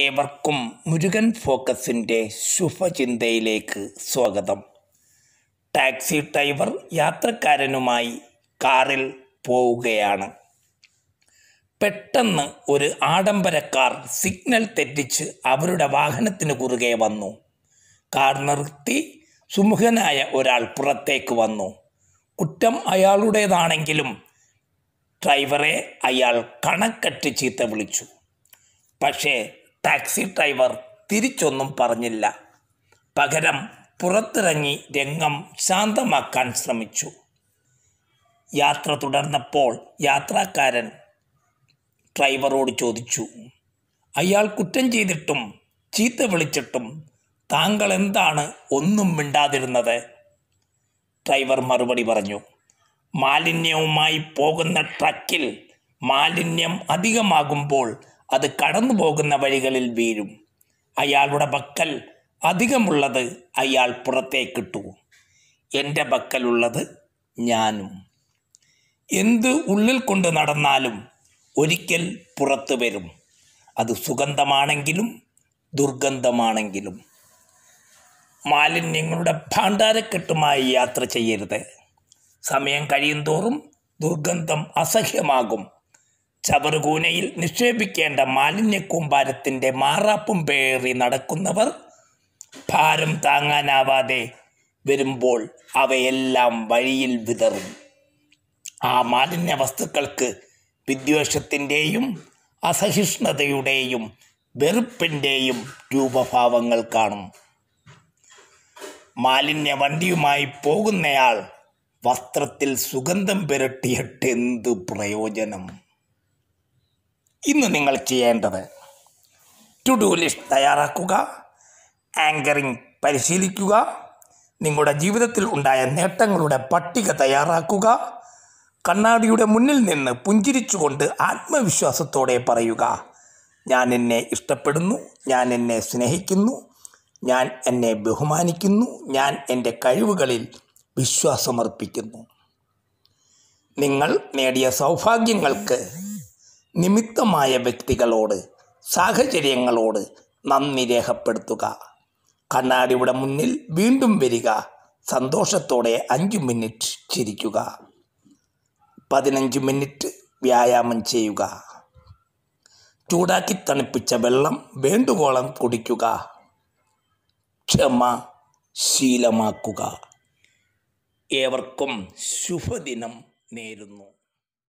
ഏവർക്കും മുരുകൻ ഫോക്കസിൻ്റെ ശുഭചിന്തയിലേക്ക് സ്വാഗതം taxi driver യാത്രക്കാരനുമായി കാറിൽ പോവുകയാണ് പെട്ടെന്ന് ഒരു ആഡംബര കാർ സിഗ്നൽ തെറ്റിച്ച് അവരുടെ വാഹനത്തിന് കുറുകെ വന്നു കാർ നിർത്തി സുമുഖനായ ഒരാൾ പുറത്തേക്ക് വന്നു കുറ്റം അയാളുടേതാണെങ്കിലും ഡ്രൈവറെ അയാൾ കണക്കെട്ട് ചീത്ത വിളിച്ചു പക്ഷേ ടാക്സി ഡ്രൈവർ തിരിച്ചൊന്നും പറഞ്ഞില്ല പകരം പുറത്തിറങ്ങി രംഗം ശാന്തമാക്കാൻ ശ്രമിച്ചു യാത്ര തുടർന്നപ്പോൾ യാത്രക്കാരൻ ഡ്രൈവറോട് ചോദിച്ചു അയാൾ കുറ്റം ചെയ്തിട്ടും ചീത്ത വിളിച്ചിട്ടും താങ്കൾ എന്താണ് ഒന്നും മിണ്ടാതിരുന്നത് ഡ്രൈവർ മറുപടി പറഞ്ഞു മാലിന്യവുമായി പോകുന്ന ട്രക്കിൽ മാലിന്യം അധികമാകുമ്പോൾ അത് കടന്നു പോകുന്ന വഴികളിൽ വീഴും അയാളുടെ പക്കൽ അധികമുള്ളത് അയാൾ പുറത്തേക്കിട്ടു എൻ്റെ പക്കലുള്ളത് ഞാനും എന്ത് ഉള്ളിൽ കൊണ്ട് നടന്നാലും ഒരിക്കൽ പുറത്തു വരും അത് സുഗന്ധമാണെങ്കിലും ദുർഗന്ധമാണെങ്കിലും മാലിന്യങ്ങളുടെ ഭാണ്ഡാരക്കെട്ടുമായി യാത്ര ചെയ്യരുത് സമയം തോറും ദുർഗന്ധം അസഹ്യമാകും ചവറുകൂനയിൽ നിക്ഷേപിക്കേണ്ട മാലിന്യക്കൂമ്പാരത്തിൻ്റെ മാറാപ്പും പേറി നടക്കുന്നവർ ഭാരം താങ്ങാനാവാതെ വരുമ്പോൾ അവയെല്ലാം വഴിയിൽ വിതറും ആ മാലിന്യ വസ്തുക്കൾക്ക് വിദ്വേഷത്തിൻ്റെയും അസഹിഷ്ണുതയുടെയും വെറുപ്പിൻ്റെയും രൂപഭാവങ്ങൾ കാണും മാലിന്യ വണ്ടിയുമായി പോകുന്നയാൾ വസ്ത്രത്തിൽ സുഗന്ധം പുരട്ടിയിട്ട് എന്തു പ്രയോജനം ഇന്ന് നിങ്ങൾ ചെയ്യേണ്ടത് ടു ഡു ലിസ്റ്റ് തയ്യാറാക്കുക ആങ്കറിംഗ് പരിശീലിക്കുക നിങ്ങളുടെ ജീവിതത്തിൽ ഉണ്ടായ നേട്ടങ്ങളുടെ പട്ടിക തയ്യാറാക്കുക കണ്ണാടിയുടെ മുന്നിൽ നിന്ന് പുഞ്ചിരിച്ചുകൊണ്ട് ആത്മവിശ്വാസത്തോടെ പറയുക ഞാൻ എന്നെ ഇഷ്ടപ്പെടുന്നു ഞാൻ എന്നെ സ്നേഹിക്കുന്നു ഞാൻ എന്നെ ബഹുമാനിക്കുന്നു ഞാൻ എൻ്റെ കഴിവുകളിൽ വിശ്വാസമർപ്പിക്കുന്നു നിങ്ങൾ നേടിയ സൗഭാഗ്യങ്ങൾക്ക് നിമിത്തമായ വ്യക്തികളോട് സാഹചര്യങ്ങളോട് നന്ദി രേഖപ്പെടുത്തുക കണ്ണാടിയുടെ മുന്നിൽ വീണ്ടും വരിക സന്തോഷത്തോടെ അഞ്ച് മിനിറ്റ് ചിരിക്കുക പതിനഞ്ച് മിനിറ്റ് വ്യായാമം ചെയ്യുക ചൂടാക്കി തണുപ്പിച്ച വെള്ളം വേണ്ടുവോളം കുടിക്കുക ക്ഷമ ശീലമാക്കുക ഏവർക്കും ശുഭദിനം നേരുന്നു